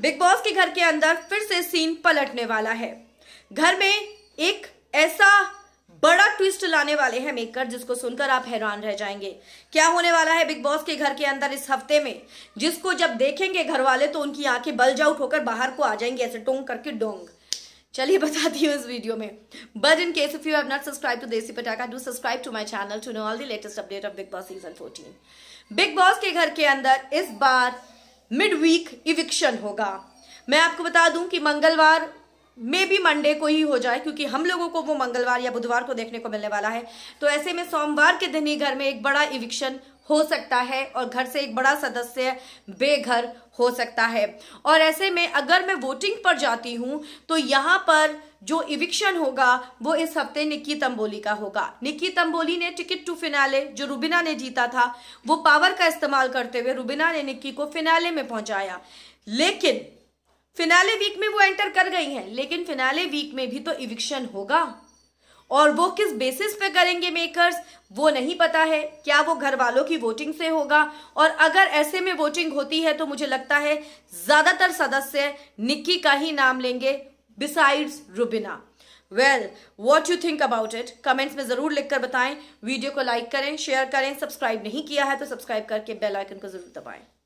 big Boss के घर के अंदर फिर से सीन पलटने वाला है घर में एक ऐसा बड़ा ट्विस्ट लाने वाले हैं मेकर जिसको सुनकर आप हैरान रह जाएंगे क्या होने वाला है बिग बॉस के घर के अंदर इस हफ्ते में जिसको जब देखेंगे घर वाले तो उनकी आंखें बल्ज आउट होकर बाहर को आ जाएंगे ऐसे टोंग करके डोंग चलिए बताती हूँ इस वीडियो में but in case if you have not subscribe to Desi Patakha do subscribe to my channel to know all the latest update of Bigg Boss season fourteen Bigg Boss के घर के अंदर इस बार मिड वीक इविक्शन होगा मैं आपको बता दूं कि मंगलवार मे भी मंडे को ही हो जाए क्योंकि हम लोगों को वो मंगलवार या बुधवार को देखने को मिलने वाला है तो ऐसे में सोमवार के दिन ही घर में एक बड़ा इविक्शन हो सकता है और घर से एक बड़ा सदस्य बेघर हो सकता है और ऐसे में अगर मैं वोटिंग पर जाती हूँ तो यहाँ पर जो इविक्शन होगा वो इस हफ्ते निक्की तंबोली का होगा निक्की तंबोली ने टिकट टू फिनाले जो रुबिना ने जीता था वो पावर का इस्तेमाल करते हुए रुबिना ने निक्की को फिनाले में पहुंचाया लेकिन फिनाले वीक में वो एंटर कर गई हैं लेकिन फिनाले वीक में भी तो इविक्शन होगा और वो किस बेसिस पे करेंगे मेकर्स वो नहीं पता है क्या वो घर वालों की वोटिंग से होगा और अगर ऐसे में वोटिंग होती है तो मुझे लगता है ज्यादातर सदस्य निक्की का ही नाम लेंगे besides Rubina well what you think about it comments में ज़रूर लिखकर बताएं वीडियो को लाइक करें शेयर करें सब्सक्राइब नहीं किया है तो सब्सक्राइब करके बेल आइकन को जरूर दबाएं